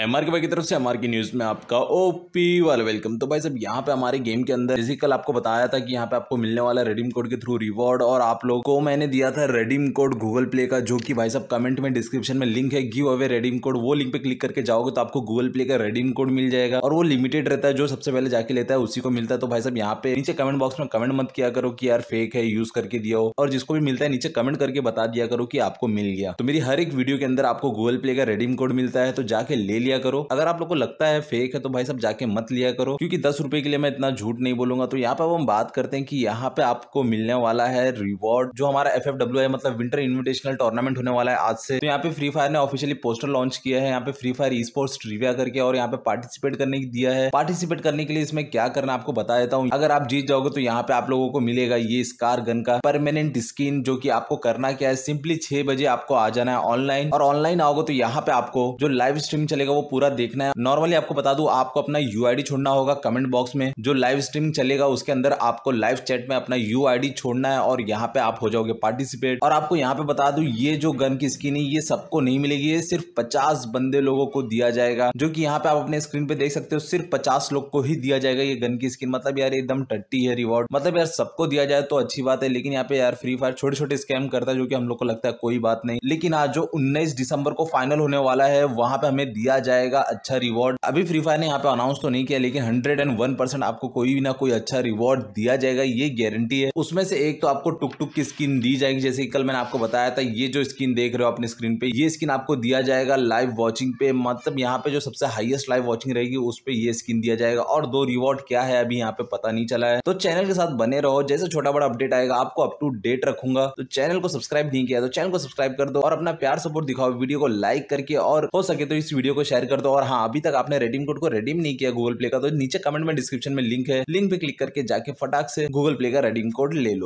M R के भाई की तरफ से एम आर की न्यूज़ में आपका ओपी वाला वेलकम तो भाई साहब यहाँ पे हमारे गेम के अंदर जैसे कल आपको बताया था कि यहाँ पे आपको मिलने वाला रेडीम कोड के थ्रू रिवॉर्ड और आप लोगों को मैंने दिया था रेडीम कोड गूगल प्ले का जो कि भाई साहब कमेंट में डिस्क्रिप्शन में लिंक है गिव अवे रेडीम कोड वो लिंक पे क्लिक करके जाओगे तो आपको गूगल प्ले का रेडीम कोड मिल जाएगा और वो लिमिटेड रहता है जो सबसे पहले जाके लेता है उसी को मिलता है तो भाई साहब यहाँ पे नीचे कमेंट बॉक्स में कमेंट मत किया करो कि यार फेक है यूज करके दिया हो और जिसको भी मिलता है नीचे कमेंट करके बता दिया करो कि आपको मिल गया तो मेरी हर एक वीडियो के अंदर आपको गूगल प्ले का रेडीम कोड मिलता है तो जाके ले लिया करो अगर आप लोग को लगता है फेक है तो भाई सब जाके मत लिया करो क्योंकि दस रुपए के लिए मैं इतना झूठ नहीं बोलूंगा तो यहाँ पे हम बात करते हैं कि यहाँ पे आपको मिलने वाला है रिवॉर्ड जो हमारा एफ है मतलब विंटर इन्विटेशनल टूर्नामेंट होने वाला है आज से तो यहाँ पे फ्री फायर ने ऑफिशियली पोस्टर लॉन्च किया है यहाँ पे Free Fire esports trivia करके और यहाँ पे पार्टिसिपेट करने दिया है पार्टिसिपेट करने के लिए इसमें क्या करना आपको बता देता हूँ अगर आप जीत जाओगे तो यहाँ पे आप लोगों को मिलेगा ये स्कार गन का परमानेंट स्किन जो की आपको करना क्या है सिंपली छह बजे आपको आ जाना है ऑनलाइन और ऑनलाइन आओगे तो यहाँ पे आपको जो लाइव स्ट्रीम चलेगा वो पूरा देखना है नॉर्मली आपको बता दू आपको अपना यू छोड़ना होगा कमेंट बॉक्स में जो लाइव स्ट्रीम चलेगा उसके अंदर आपको लाइव चैट में अपना यू छोड़ना है और यहाँ पे आप हो जाओगे पार्टिसिपेट और आपको यहाँ पे बता दू ये जो गन की स्किन है ये सबको नहीं मिलेगी ये सिर्फ पचास बंदे लोगों को दिया जाएगा जो की यहाँ पे आप अपने स्क्रीन पे देख सकते हो सिर्फ पचास लोग को ही दिया जाएगा ये गन की स्किन मतलब यार एकदम टट्टी है रिवॉर्ड मतलब यार सबको दिया जाए तो अच्छी बात है लेकिन यहाँ पे यार फ्री फायर छोटे छोटे स्कैम करता है जो कि हम लोग को लगता है कोई बात नहीं लेकिन आज जो उन्नीस दिसंबर को फाइनल होने वाला है वहां पे हमें दिया जाएगा अच्छा रिवॉर्ड अभी फ्री फायर ने यहाँ पे अनाउंस तो नहीं किया लेकिन हंड्रेड एंड वन परसेंट आपको कोई ना कोई अच्छा रिवॉर्ड दिया जाएगा ये गारंटी है उसमें से एक तो आपको टुक टुक की स्किन दी जाएगी जैसे कल मैंने आपको बताया था ये जो स्किन देख रहे हो अपने स्क्रीन पे ये स्किन आपको दिया जाएगा लाइव वॉचिंग पे मतलब यहाँ पे जो सबसे हाईएस्ट लाइव वॉचिंग रहेगी उस पर ये स्किन दिया जाएगा और दो रिवॉर्ड क्या है अभी यहाँ पे पता नहीं चला है तो चैनल के साथ बने रहो जैसे छोटा बड़ा अपडेट आएगा आपको अप टू डेट रखूंगा तो चैनल को सब्सक्राइब नहीं किया तो चैनल को सब्सक्राइब कर दो और अपना प्यार सपोर्ट दिखाओ वीडियो को लाइक करके और हो सके तो इस वीडियो को शेयर कर दो और हाँ अभी तक आपने रेडीम कोड को रेडीम नहीं किया गूगल प्ले का तो नीचे कमेंट में डिस्क्रिप्शन में लिंक है लिंक पे क्लिक करके जाके फटाक से गूगल प्ले का रेडीम कोड ले लो